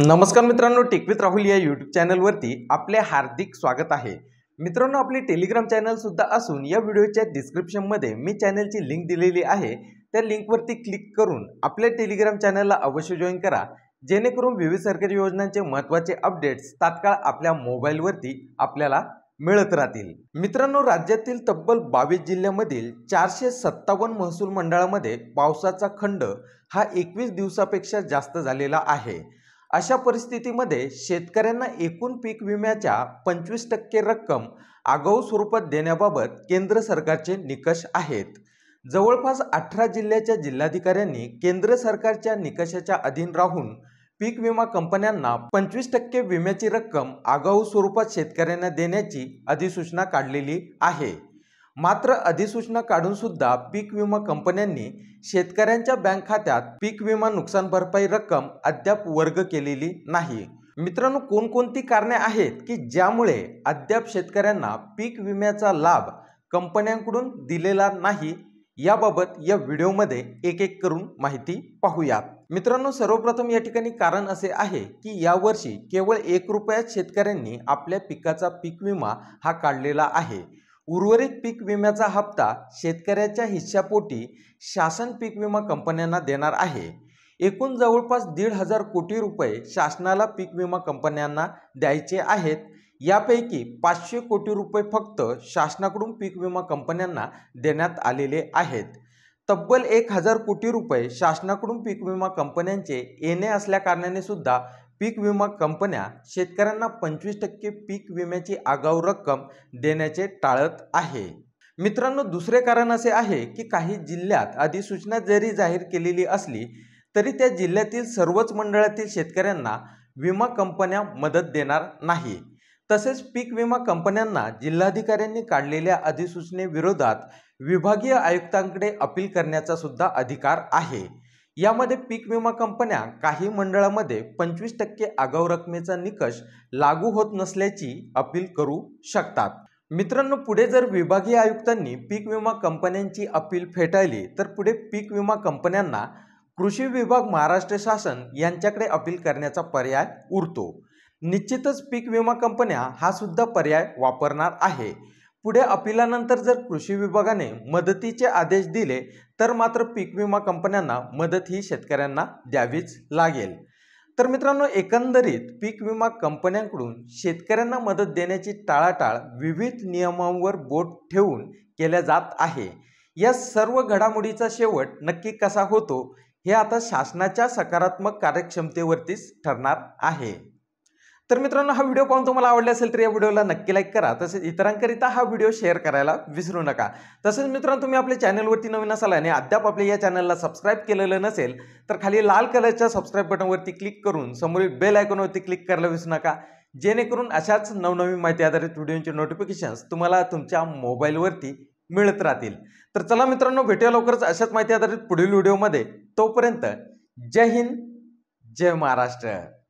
नमस्कार मित्रांनो टिकवित राहुल या यूट्यूब चॅनलवरती आपले हार्दिक स्वागत आहे मित्रांनो आपली टेलिग्राम सुद्धा असून या व्हिडिओच्या डिस्क्रिप्शनमध्ये मी चॅनलची लिंक दिलेली आहे त्या लिंकवरती क्लिक करून आपल्या टेलिग्राम चॅनलला अवश्य जॉईन करा जेणेकरून विविध सरकारी योजनांचे महत्त्वाचे अपडेट्स तात्काळ आपल्या मोबाईलवरती आपल्याला मिळत राहतील मित्रांनो राज्यातील तब्बल बावीस जिल्ह्यामधील चारशे सत्तावन्न महसूल मंडळामध्ये पावसाचा खंड हा एकवीस दिवसापेक्षा जास्त झालेला आहे अशा परिस्थितीमध्ये शेतकऱ्यांना एकूण पीक विम्याच्या पंचवीस टक्के रक्कम आगाऊ स्वरूपात देण्याबाबत केंद्र सरकारचे निकष आहेत जवळपास अठरा जिल्ह्याच्या जिल्हाधिकाऱ्यांनी केंद्र सरकारच्या निकषाच्या अधीन राहून पीक विमा कंपन्यांना पंचवीस टक्के विम्याची रक्कम आगाऊ स्वरूपात शेतकऱ्यांना देण्याची अधिसूचना काढलेली आहे मात्र अधिसूचना काढून सुद्धा पीक विमा कंपन्यांनी शेतकऱ्यांच्या बँक खात्यात पीक विमा नुकसान भरपाई रक्कम अद्याप वर्ग केलेली नाही मित्रांनो कोणकोणती कारणे आहेत की ज्यामुळे अद्याप शेतकऱ्यांना पीक विम्याचा लाभ कंपन्यांकडून दिलेला नाही याबाबत या, या व्हिडिओमध्ये एक एक करून माहिती पाहूयात मित्रांनो सर्वप्रथम या ठिकाणी कारण असे आहे की यावर्षी केवळ एक रुपयात शेतकऱ्यांनी आपल्या पिकाचा पीक विमा हा काढलेला आहे उर्वरित पीक विम्याचा हप्ता शेतकऱ्याच्या हिश्शापोटी शासन पीक विमा कंपन्यांना देणार आहे एकूण जवळपास दीड हजार कोटी रुपये शासनाला पीक विमा कंपन्यांना द्यायचे आहेत यापैकी पाचशे कोटी रुपये फक्त शासनाकडून पीक विमा कंपन्यांना देण्यात आलेले आहेत तब्बल एक हजार कोटी रुपये शासनाकडून पीक विमा कंपन्यांचे येणे असल्या कारणाने सुद्धा पीक विमा कंपन्या शेतकऱ्यांना पंचवीस टक्के पीक विम्याची आगाऊ रक्कम देण्याचे टाळत आहे मित्रांनो दुसरे कारण असे आहे की काही जिल्ह्यात अधिसूचना जरी जाहीर केलेली असली तरी त्या जिल्ह्यातील सर्वच मंडळातील शेतकऱ्यांना विमा कंपन्या मदत देणार नाही तसेच पीक विमा कंपन्यांना जिल्हाधिकाऱ्यांनी काढलेल्या अधिसूचनेविरोधात विभागीय आयुक्तांकडे अपील करण्याचा सुद्धा अधिकार आहे यामध्ये पीक विमा कंपन्या काही मंडळामध्ये पंचवीस टक्के आगाऊ रकमेचा निकष लागू होत नसल्याची अपील करू शकतात मित्रांनो पुढे जर विभागीय आयुक्तांनी पीक विमा कंपन्यांची अपील फेटाळली तर पुढे पीक विमा कंपन्यांना कृषी विभाग महाराष्ट्र शासन यांच्याकडे अपील करण्याचा पर्याय उरतो निश्चितच पीक विमा कंपन्या हा सुद्धा पर्याय वापरणार आहे पुढे अपिलानंतर जर कृषी विभागाने मदतीचे आदेश दिले तर मात्र पीक विमा कंपन्यांना मदत ही शेतकऱ्यांना द्यावीच लागेल तर मित्रांनो एकंदरीत पीक विमा कंपन्यांकडून शेतकऱ्यांना मदत देण्याची टाळाटाळ विविध नियमांवर बोट ठेवून केल्या जात आहे या सर्व घडामोडीचा शेवट नक्की कसा होतो हे आता शासनाच्या सकारात्मक कार्यक्षमतेवरतीच ठरणार आहे तर मित्रांनो हा व्हिडिओ पाहून तुम्हाला आवडला असेल तर या व्हिडिओला नक्की लाईक करा तसेच इतरांकरिता हा व्हिडिओ शेअर करायला विसरू नका तसेच मित्रांनो तुम्ही आपल्या चॅनलवरती नवीन असाल आणि अद्याप आपल्या या चॅनलला सबस्क्राईब केलेलं नसेल तर खाली लाल कलरच्या सबस्क्राईब बटनवरती क्लिक करून समोरील बेल आयकॉनवरती क्लिक करायला विसरू नका जेणेकरून अशाच नवनवीन माहिती आधारित व्हिडिओचे नोटिफिकेशन्स तुम्हाला तुमच्या मोबाईलवरती मिळत राहतील तर चला मित्रांनो भेटूया लवकरच अशाच माहिती आधारित पुढील व्हिडिओमध्ये तोपर्यंत जय हिंद जय महाराष्ट्र